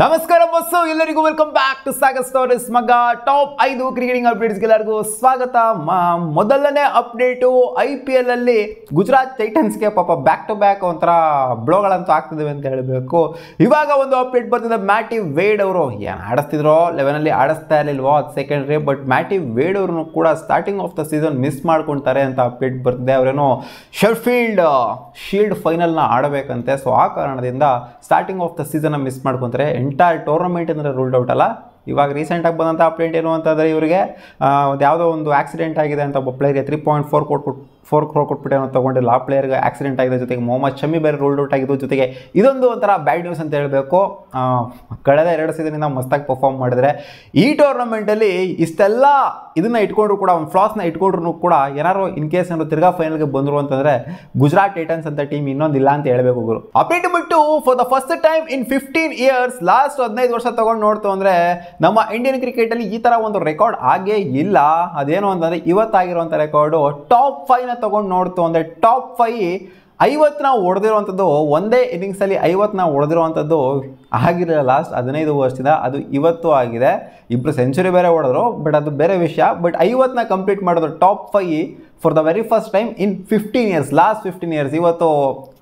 ನಮಸ್ಕಾರ ಬಸ್ಸು ಎಲ್ಲರಿಗೂ welcome back to Sagar stories ಮಗ ಟಾಪ್ ಐದು ಕ್ರಿಕೆಟಿಂಗ್ ಅಪ್ಡೇಟ್ಸ್ಗೆ ಎಲ್ಲರಿಗೂ ಸ್ವಾಗತ ಮೊದಲನೇ ಅಪ್ಡೇಟು ಐ ಪಿ ಎಲ್ ಅಲ್ಲಿ ಗುಜರಾತ್ ಟೈಟನ್ಸ್ಗೆ ಪಾಪ ಬ್ಯಾಕ್ ಟು ಬ್ಯಾಕ್ ಒಂಥರ ಬ್ಲೋಗಳಂತೂ ಆಗ್ತಿದ್ದಾವೆ ಅಂತ ಹೇಳಬೇಕು ಇವಾಗ ಒಂದು ಅಪ್ಡೇಟ್ ಬರ್ತಿದೆ ಮ್ಯಾಟಿ ವೇಡ್ ಅವರು ಏನು ಆಡಿಸ್ತಿದ್ರೋ ಲೆವೆನಲ್ಲಿ ಆಡಿಸ್ತಾ ಇರಲಿಲ್ವೋ ಅದು ರೇ ಬಟ್ ಮ್ಯಾಟಿ ವೇಡ್ ಅವ್ರನ್ನೂ ಕೂಡ starting of the season miss ಮಾಡ್ಕೊಳ್ತಾರೆ ಅಂತ ಅಪ್ಡೇಟ್ ಬರ್ತಿದೆ ಅವರೇನೋ ಶೆಫೀಲ್ಡ್ ಶೀಲ್ಡ್ ಫೈನಲ್ನ ಆಡಬೇಕಂತೆ ಸೊ ಆ ಕಾರಣದಿಂದ ಸ್ಟಾರ್ಟಿಂಗ್ ಆಫ್ ದ ಸೀಸನ್ನ ಮಿಸ್ ಮಾಡ್ಕೊತಾರೆ ಎಂಟೈರ್ ಟೂರ್ನಮೆಂಟ್ ಅಂದರೆ ರೂಲ್ಡ್ ಔಟ್ ಅಲ್ಲ ಇವಾಗ ರೀಸೆಂಟಾಗಿ ಬಂದಂಥ ಅಪ್ಡೇಟ್ ಏನು ಅಂತಂದರೆ ಇವರಿಗೆ ಒಂದು ಯಾವುದೋ ಒಂದು ಆಕ್ಸಿಡೆಂಟ್ ಆಗಿದೆ ಅಂತ ಒಬ್ಬ ಪ್ಲೇಯರ್ಗೆ ತ್ರೀ ಪಾಯಿಂಟ್ ಫೋರ್ ಕೊಟ್ಟು ಫೋರ್ ಕ್ರೋ ಕೊಟ್ಬಿಟ್ಟು ಏನೋ ತೊಗೊಂಡು ಲಾ ಪ್ಲೇಯರ್ಗೆ ಆಕ್ಸಿಡೆಂಟ್ ಆಗಿದೆ ಜೊತೆಗೆ ಮೊಹಮ್ಮದ್ ಶಮಿ ಬೇರೆ ರೋಲ್ಡ್ ಔಟ್ ಆಗಿದ್ದು ಜೊತೆಗೆ ಇದೊಂದು ಒಂಥರ ಬ್ಯಾಡ್ ನ್ಯೂಸ್ ಅಂತ ಹೇಳಬೇಕು ಕಳೆದ ಎರಡು ಸೀಸನಿಂದ ಮಸ್ತಾಗಿ ಪರ್ಫಾರ್ಮ್ ಮಾಡಿದ್ರೆ ಈ ಟೂರ್ನಮೆಂಟಲ್ಲಿ ಇಷ್ಟೆಲ್ಲ ಇದನ್ನ ಇಟ್ಕೊಂಡ್ರು ಕೂಡ ಒಂದು ಫ್ಲಾಸ್ನ ಇಟ್ಕೊಂಡ್ರು ಕೂಡ ಏನಾದ್ರು ಇನ್ ಕೇಸ್ ಏನಾದ್ರು ತಿರ್ಗಾ ಫೈನಲ್ಗೆ ಬಂದರು ಅಂತಂದರೆ ಗುಜರಾತ್ ಟೈಟನ್ಸ್ ಅಂತ ಟೀಮ್ ಇನ್ನೊಂದು ಇಲ್ಲ ಅಂತ ಹೇಳಬೇಕು ಗುರು ಅಪ್ಡೇಟ್ ಬಿಟ್ಟು for the first time in fifteen years last ಹದಿನೈದು ವರ್ಷ ತೊಗೊಂಡು ನೋಡ್ತು ಅಂದರೆ ನಮ್ಮ ಇಂಡಿಯನ್ ಕ್ರಿಕೆಟಲ್ಲಿ ಈ ಥರ ಒಂದು ರೆಕಾರ್ಡ್ ಆಗೇ ಇಲ್ಲ ಅದೇನು ಅಂತಂದರೆ ಇವತ್ತಾಗಿರುವಂಥ ರೆಕಾರ್ಡು ಟಾಪ್ ಫೈನಲ್ ನ ತೊಗೊಂಡು ನೋಡ್ತು ಅಂದರೆ ಟಾಪ್ ಫೈ ಐವತ್ತು ನಾವು ಹೊಡೆದಿರುವಂಥದ್ದು ಒಂದೇ ಇನ್ನಿಂಗ್ಸಲ್ಲಿ ಐವತ್ತು ನಾವು ಹೊಡೆದಿರುವಂಥದ್ದು ಆಗಿರಲಿಲ್ಲ ಲಾಸ್ಟ್ ಹದಿನೈದು ವರ್ಷದಿಂದ ಅದು ಇವತ್ತು ಆಗಿದೆ ಇಬ್ಬರು ಸೆಂಚುರಿ ಬೇರೆ ಹೊಡೆದ್ರು ಬಟ್ ಅದು ಬೇರೆ ವಿಷಯ ಬಟ್ ಐವತ್ತನ್ನ ಕಂಪ್ಲೀಟ್ ಮಾಡಿದ್ರು top five for the very first time in fifteen years last fifteen years ಇವತ್ತು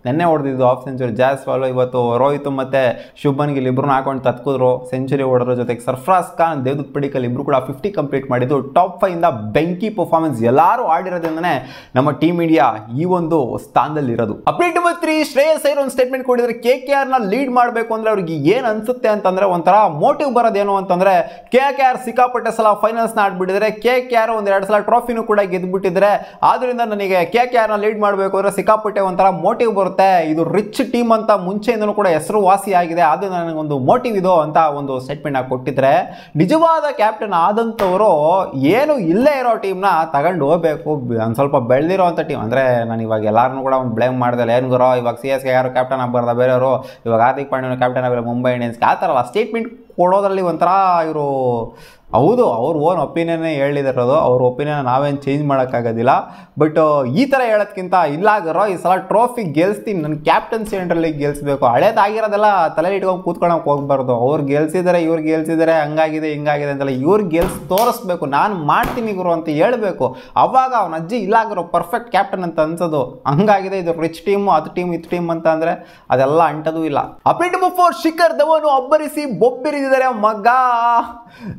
ನೆನ್ನೆ ಹೊಡೆದಿದ್ದು ಆಫ್ ಸೆಂಚುರಿ ಜಾಸ್ ಜಾಸ್ವಾಲು ಇವತ್ತು ರೋಹಿತ್ ಮತ್ತು ಶುಭನ್ ಗಿಲ್ ಇಬ್ಬರನ್ನ ಹಾಕೊಂಡು ತತ್ಕಿದ್ರು ಸೆಂಚುರಿ ಹೊಡೋದ್ರ ಜೊತೆಗೆ ಸರ್ಫ್ರಾಸ್ ಖಾನ್ ದೇವದತ್ ಪಡಿಕಲ್ ಇಬ್ಬರು ಕೂಡ ಫಿಫ್ಟಿ ಕಂಪ್ಲೀಟ್ ಮಾಡಿದ್ದು ಟಾಪ್ ಇಂದ ಬೆಂಕಿ ಪರ್ಫಾರ್ಮೆನ್ಸ್ ಎಲ್ಲರೂ ಆಡಿರೋದ್ರಿಂದನೇ ನಮ್ಮ ಟೀಮ್ ಇಂಡಿಯಾ ಈ ಒಂದು ಸ್ಥಾನದಲ್ಲಿ ಇರೋದು update number three Shreyas Iyer ಒಂದು ಸ್ಟೇಟ್ಮೆಂಟ್ ಕೊಡಿದ್ರೆ ಕೆ ಕೆ ಆರ್ನ ಲೀಡ್ ಮಾಡಬೇಕು ಅಂದರೆ ಅವ್ರಿಗೆ ಏನು ಅನ್ಸುತ್ತೆ ಅಂತಂದರೆ ಒಂಥರ ಮೋಟಿವ್ ಬರೋದೇನು ಅಂತಂದರೆ ಕೆ ಕೆ ಆರ್ ಸಿಕ್ಕಾಪಟ್ಟೆ ಸಲ ಫೈನಲ್ಸ್ನ ಆಡ್ಬಿಟ್ಟಿದ್ರೆ ಕೆ ಕೆ ಆರ್ ಒಂದು ಎರಡು ಸಲ ಟ್ರೋಫಿನೂ ಕೂಡ ಗೆದ್ದುಬಿಟ್ಟಿದ್ರೆ ಆದ್ದರಿಂದ ನನಗೆ ಕೆ ಕೆ ಆರ್ನ ಲೀಡ್ ಮಾಡಬೇಕು ಅಂದರೆ ಸಿಕ್ಕಾಪಟ್ಟೆ ಒಂಥರ ಮೋಟಿವ್ ಬರುತ್ತೆ ಬರುತ್ತೆ ಇದು ರಿಚ್ ಟೀಮ್ ಅಂತ ಮುಂಚೆಯಿಂದಲೂ ಕೂಡ ಹೆಸರುವಾಸಿಯಾಗಿದೆ ಅದು ನನಗೊಂದು ಮೋಟಿವ್ ಇದು ಅಂತ ಒಂದು ಸ್ಟೇಟ್ಮೆಂಟ್ ಕೊಟ್ಟಿದ್ರೆ ನಿಜವಾದ ಕ್ಯಾಪ್ಟನ್ ಆದಂಥವರು ಏನು ಇಲ್ಲೇ ಇರೋ ಟೀಮ್ನ ತಗೊಂಡು ಹೋಗಬೇಕು ಒಂದು ಸ್ವಲ್ಪ ಬೆಳೆದಿರೋ ಟೀಮ್ ಅಂದರೆ ನಾನು ಇವಾಗ ಎಲ್ಲರೂ ಕೂಡ ಒಂದು ಬ್ಲೇಮ್ ಮಾಡಿದೆ ಏನು ಗುರೋ ಇವಾಗ ಸಿ ಎಸ್ ಕೆ ಯಾರು ಕ್ಯಾಪ್ಟನ್ ಆಗಬಾರ್ದ ಬೇರೆಯವರು ಇವಾಗ ಹಾರ್ದಿಕ್ ಪಾಂಡ್ಯನ ಕ್ಯಾಪ್ಟನ್ ಆಗಿರೋ ಮುಂಬೈ ಇಂಡಿಯನ್ಸ್ಗೆ ಆ ಥರ ಸ್ಟೇಟ್ಮೆಂಟ್ ಕೊಡೋದ್ರಲ್ಲಿ ಒಂಥರ ಇವರು ಹೌದು ಅವ್ರ ಓನ್ ಒಪಿನಿಯನ್ನೇ ಅದು ಅವ್ರ ಒಪಿನಿಯನ್ ನಾವೇನು ಚೇಂಜ್ ಮಾಡೋಕ್ಕಾಗೋದಿಲ್ಲ ಬಟ್ ಈ ಥರ ಹೇಳೋದ್ಕಿಂತ ಇಲ್ಲಾಗಿರೋ ಈ ಸಲ ಟ್ರೋಫಿ ಗೆಲ್ಸ್ತೀನಿ ನನ್ನ ಕ್ಯಾಪ್ಟನ್ ಸೆಂಟ್ರಲ್ಲಿ ಗೆಲ್ಸ್ಬೇಕು ಹಳೇದಾಗಿರೋದೆಲ್ಲ ತಲೆ ಇಟ್ಕೊಂಡು ಕೂತ್ಕೊಳಕ್ಕೆ ಹೋಗ್ಬಾರ್ದು ಅವ್ರು ಗೆಲ್ಸಿದ್ದಾರೆ ಇವ್ರು ಗೆಲ್ಸಿದ್ದಾರೆ ಹಂಗಾಗಿದೆ ಹಿಂಗಾಗಿದೆ ಅಂತೆಲ್ಲ ಇವ್ರು ಗೆಲ್ಸ್ ತೋರಿಸ್ಬೇಕು ನಾನು ಮಾಡ್ತೀನಿ ಗುರು ಅಂತ ಹೇಳಬೇಕು ಅವಾಗ ಅವ್ನ ಅಜ್ಜಿ ಇಲ್ಲಾಗಿರೋ ಪರ್ಫೆಕ್ಟ್ ಕ್ಯಾಪ್ಟನ್ ಅಂತ ಅನ್ಸೋದು ಹಂಗಾಗಿದೆ ಇದು ರಿಚ್ ಟೀಮು ಅದು ಟೀಮ್ ಇದು ಟೀಮ್ ಅಂತ ಅಂದರೆ ಅದೆಲ್ಲ ಅಂಟದೂ ಇಲ್ಲ ಅಪಿಟ್ ಬಿಫೋರ್ ಶಿಖರ್ ಧವನು ಅಬ್ಬರಿಸಿ ಬೊಬ್ಬಿರಿ ಬಿದ್ದಿದ್ದಾರೆ ಮಗ್ಗ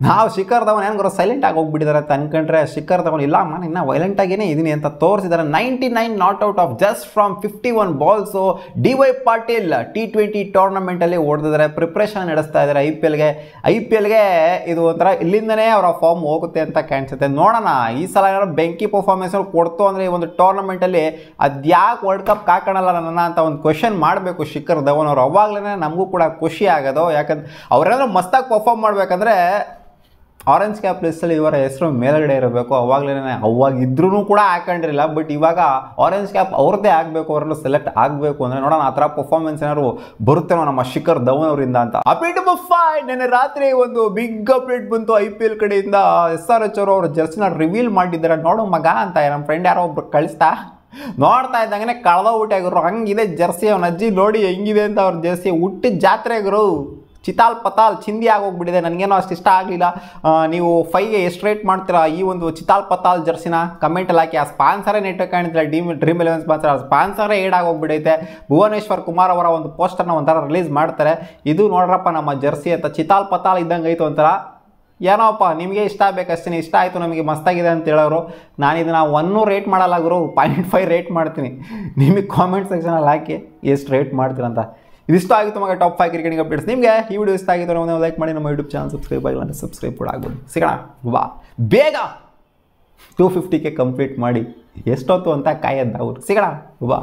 ನಾವು ಶಿಖರ್ ಧವನ್ ಏನು ಗೊತ್ತಾ ಸೈಲೆಂಟ್ ಆಗಿ ಹೋಗ್ಬಿಟ್ಟಿದ್ದಾರೆ ಅಂತ ಅನ್ಕೊಂಡ್ರೆ ಶಿಖರ್ ಧವನ್ ಇಲ್ಲ ಮನೆ ಇನ್ನ ವೈಲೆಂಟ್ ಆಗೇನೇ ಇದೀನಿ ಅಂತ ತೋರಿಸಿದ್ದಾರೆ ninety nine not out off just from fifty one balls D Y Patil T twenty ಅಲ್ಲಿ ಓಡ್ದಿದ್ದಾರೆ ಪ್ರಿಪ್ರೇಷನ್ ನಡೆಸ್ತಾ ಇದಾರೆ ಐ ಪಿ ಎಲ್ಗೆ ಐ ಪಿ ಎಲ್ಗೆ ಇದು ಒಂಥರ ಇಲ್ಲಿಂದನೇ ಅವರ ಫಾರ್ಮ್ ಹೋಗುತ್ತೆ ಅಂತ ಕಾಣಿಸುತ್ತೆ ನೋಡೋಣ ಈ ಸಲ ಏನಾದ್ರು ಬೆಂಕಿ ಪರ್ಫಾರ್ಮೆನ್ಸ್ ಕೊಡ್ತು ಅಂದ್ರೆ ಈ ಒಂದು ಅಲ್ಲಿ ಅದ್ಯಾಕೆ ವರ್ಲ್ಡ್ ಕಪ್ ಕಾಕಣಲ್ಲ ನನ್ನ ಅಂತ ಒಂದು ಕ್ವೆಶನ್ ಮಾಡಬೇಕು ಶಿಖರ್ ಧವನ್ ಅವರು ಅವಾಗಲೇ ನಮಗೂ ಕೂಡ ಖುಷಿ ಆಗೋದು ಯಾಕಂದ್ರೆ ಅವರೇನಾದ್ರು ಮಸ್ತಾಗಿ ಪರ್ಫಾರ್ಮ್ ಮಾಡಬೇಕಂದ್ರೆ ಆರೆಂಜ್ ಕ್ಯಾಪ್ ಲಿಸ್ಟಲ್ಲಿ ಇವರ ಹೆಸರು ಮೇಲುಗಡೆ ಇರಬೇಕು ಅವಾಗಲೇ ಅವಾಗ ಇದ್ರೂ ಕೂಡ ಹಾಕೊಂಡಿರಲಿಲ್ಲ ಬಟ್ ಇವಾಗ ಆರೆಂಜ್ ಕ್ಯಾಪ್ ಅವ್ರದ್ದೇ ಆಗಬೇಕು ಅವ್ರನ್ನ ಸೆಲೆಕ್ಟ್ ಆಗಬೇಕು ಅಂದರೆ ನೋಡೋಣ ಆ ಥರ ಪರ್ಫಾರ್ಮೆನ್ಸ್ ಏನಾದ್ರು ಬರುತ್ತೇನೋ ನಮ್ಮ ಶಿಖರ್ ಧವನ್ ಅವರಿಂದ ಅಂತ ಅಪ್ಡೇಟ್ ನಂಬರ್ ನೆನೆ ರಾತ್ರಿ ಒಂದು ಬಿಗ್ ಅಪ್ಡೇಟ್ ಬಂತು ಐ ಪಿ ಎಲ್ ಕಡೆಯಿಂದ ಎಸ್ ಆರ್ ಎಚ್ ಅವರು ಅವ್ರ ಜರ್ಸಿನ ರಿವೀಲ್ ಮಾಡಿದ್ದಾರೆ ನೋಡು ಮಗ ಅಂತ ನಮ್ಮ ಫ್ರೆಂಡ್ ಯಾರೋ ಒಬ್ರು ಕಳಿಸ್ತಾ ನೋಡ್ತಾ ಇದ್ದಂಗೆ ಕಳೆದ ಊಟ ಆಗಿರು ಹಂಗಿದೆ ಜರ್ಸಿ ಅವನ ಅಜ್ಜಿ ನೋಡಿ ಹೆಂಗಿದೆ ಅಂತ ಅವ್ರ ಜರ್ಸಿ ಹುಟ್ಟಿದ ಜಾತ್ರೆಗರು ಚಿತಾಲ್ ಪತಾಲ್ ಚಿಂದಿ ಆಗೋಗ್ಬಿಟ್ಟಿದೆ ನನಗೇನೋ ಅಷ್ಟು ಇಷ್ಟ ಆಗಲಿಲ್ಲ ನೀವು ಫೈಗೆ ಎಷ್ಟು ರೇಟ್ ಮಾಡ್ತೀರಾ ಈ ಒಂದು ಚಿತಾಲ್ ಪತಾಲ್ ಜರ್ಸಿನ ಕಮೆಂಟಲ್ಲಿ ಹಾಕಿ ಆ ಸ್ಪಾನ್ಸರೇ ನೆಟ್ವರ್ಕ್ ಕಾಣಿದ್ರೆ ಡೀಮ್ ಡ್ರೀಮ್ ಎಲೆವೆನ್ ಸ್ಪಾನ್ಸರ್ ಆ ಸ್ಪಾನ್ಸರೇ ಏಡ್ ಆಗೋಗ್ಬಿಡೈತೆ ಭುವನೇಶ್ವರ್ ಕುಮಾರ್ ಅವರ ಒಂದು ಪೋಸ್ಟರ್ನ ಒಂಥರ ರಿಲೀಸ್ ಮಾಡ್ತಾರೆ ಇದು ನೋಡ್ರಪ್ಪ ನಮ್ಮ ಜರ್ಸಿ ಅಂತ ಚಿತಾಲ್ ಪತಾಲ್ ಇದ್ದಂಗೆ ಆಯಿತು ಒಂಥರ ಏನೋಪ್ಪ ನಿಮಗೆ ಇಷ್ಟ ಆಗಬೇಕಷ್ಟೇ ಇಷ್ಟ ಆಯಿತು ನಮಗೆ ಮಸ್ತಾಗಿದೆ ಅಂತ ಹೇಳೋರು ನಾನು ಇದನ್ನ ಒನ್ನೂ ರೇಟ್ ಮಾಡಲ್ಲ ಗುರು ಪಾಯಿಂಟ್ ಫೈವ್ ರೇಟ್ ಮಾಡ್ತೀನಿ ನಿಮಗೆ ಕಾಮೆಂಟ್ ಸೆಕ್ಷನಲ್ಲಿ ಹಾಕಿ ಎಷ್ಟು ರೇಟ್ ಮಾಡ್ತೀರಂತ ಇಷ್ಟ ಆಗಿತ್ತು ಮಗ ಟಾಪ್ ಫೈವ್ ಕ್ರಿಕೆಟಿಂಗ್ ಅಪ್ಡೇಟ್ಸ್ ನಿಮಗೆ ಈ ವಿಡಿಯೋ ಇಷ್ಟ ಆಗಿತ್ತು ಒಂದು ಲೈಕ್ ಮಾಡಿ ನಮ್ಮ ಯೂಟ್ಯೂಬ್ ಚಾನಲ್ ಸಬ್ಸ್ಕ್ರೈಬ್ ಆಗಿಲ್ಲ ಅಂದರೆ ಸಬ್ಸ್ಕ್ರೈಬ್ ಕೂಡ ಆಗ್ಬೋದು ಸಿಗೋಣ ಬಾ ಬೇಗ ಟೂ ಫಿಫ್ಟಿಗೆ ಕಂಪ್ಲೀಟ್ ಮಾಡಿ ಎಷ್ಟೊತ್ತು ಅಂತ ಕಾಯೋದು ಅವರು ಸಿಗೋಣ ಬಾ